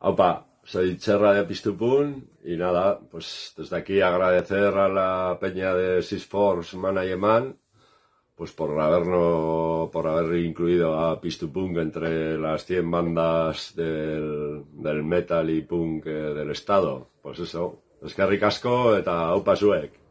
Opa, soy Cherra de Pistupun y nada, pues desde aquí agradecer a la peña de Sysforce Manayeman, pues por habernos, por haber incluido a Pistupunk entre las 100 bandas del, metal y punk eh, del estado. Pues eso, es que ricasco está opa suek.